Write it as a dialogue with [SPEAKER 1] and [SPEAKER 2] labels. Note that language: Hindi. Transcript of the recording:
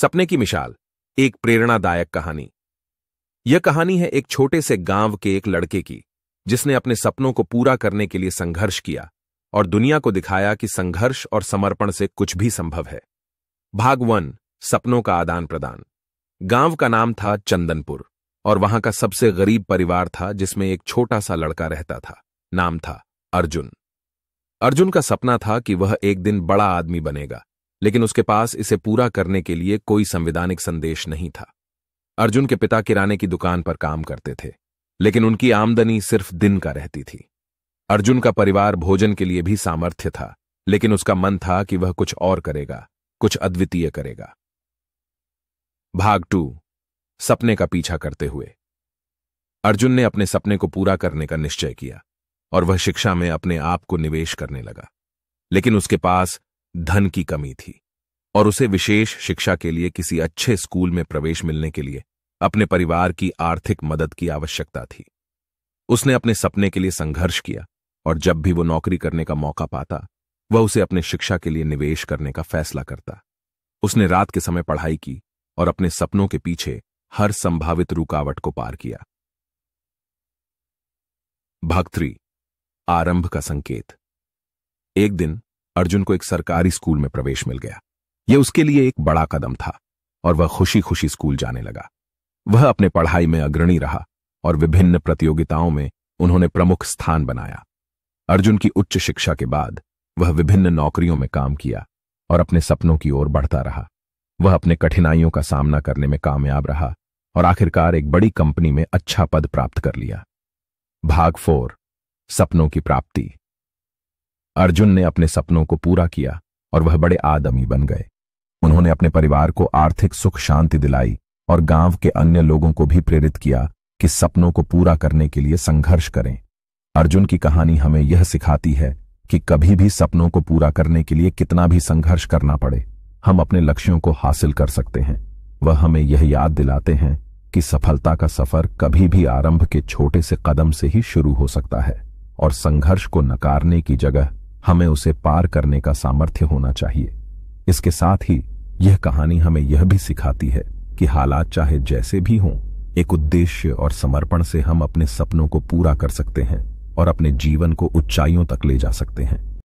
[SPEAKER 1] सपने की मिसाल एक प्रेरणादायक कहानी यह कहानी है एक छोटे से गांव के एक लड़के की जिसने अपने सपनों को पूरा करने के लिए संघर्ष किया और दुनिया को दिखाया कि संघर्ष और समर्पण से कुछ भी संभव है भाग वन सपनों का आदान प्रदान गांव का नाम था चंदनपुर और वहां का सबसे गरीब परिवार था जिसमें एक छोटा सा लड़का रहता था नाम था अर्जुन अर्जुन का सपना था कि वह एक दिन बड़ा आदमी बनेगा लेकिन उसके पास इसे पूरा करने के लिए कोई संविधानिक संदेश नहीं था अर्जुन के पिता किराने की दुकान पर काम करते थे लेकिन उनकी आमदनी सिर्फ दिन का रहती थी अर्जुन का परिवार भोजन के लिए भी सामर्थ्य था लेकिन उसका मन था कि वह कुछ और करेगा कुछ अद्वितीय करेगा भाग टू सपने का पीछा करते हुए अर्जुन ने अपने सपने को पूरा करने का निश्चय किया और वह शिक्षा में अपने आप को निवेश करने लगा लेकिन उसके पास धन की कमी थी और उसे विशेष शिक्षा के लिए किसी अच्छे स्कूल में प्रवेश मिलने के लिए अपने परिवार की आर्थिक मदद की आवश्यकता थी उसने अपने सपने के लिए संघर्ष किया और जब भी वो नौकरी करने का मौका पाता वह उसे अपने शिक्षा के लिए निवेश करने का फैसला करता उसने रात के समय पढ़ाई की और अपने सपनों के पीछे हर संभावित रुकावट को पार किया भाग आरंभ का संकेत एक दिन अर्जुन को एक सरकारी स्कूल में प्रवेश मिल गया यह उसके लिए एक बड़ा कदम था और वह खुशी खुशी स्कूल जाने लगा वह अपने पढ़ाई में अग्रणी रहा और विभिन्न प्रतियोगिताओं में उन्होंने प्रमुख स्थान बनाया अर्जुन की उच्च शिक्षा के बाद वह विभिन्न नौकरियों में काम किया और अपने सपनों की ओर बढ़ता रहा वह अपने कठिनाइयों का सामना करने में कामयाब रहा और आखिरकार एक बड़ी कंपनी में अच्छा पद प्राप्त कर लिया भाग फोर सपनों की प्राप्ति अर्जुन ने अपने सपनों को पूरा किया और वह बड़े आदमी बन गए उन्होंने अपने परिवार को आर्थिक सुख शांति दिलाई और गांव के अन्य लोगों को भी प्रेरित किया कि सपनों को पूरा करने के लिए संघर्ष करें अर्जुन की कहानी हमें यह सिखाती है कि कभी भी सपनों को पूरा करने के लिए कितना भी संघर्ष करना पड़े हम अपने लक्ष्यों को हासिल कर सकते हैं वह हमें यह याद दिलाते हैं कि सफलता का सफर कभी भी आरंभ के छोटे से कदम से ही शुरू हो सकता है और संघर्ष को नकारने की जगह हमें उसे पार करने का सामर्थ्य होना चाहिए इसके साथ ही यह कहानी हमें यह भी सिखाती है कि हालात चाहे जैसे भी हों एक उद्देश्य और समर्पण से हम अपने सपनों को पूरा कर सकते हैं और अपने जीवन को ऊंचाइयों तक ले जा सकते हैं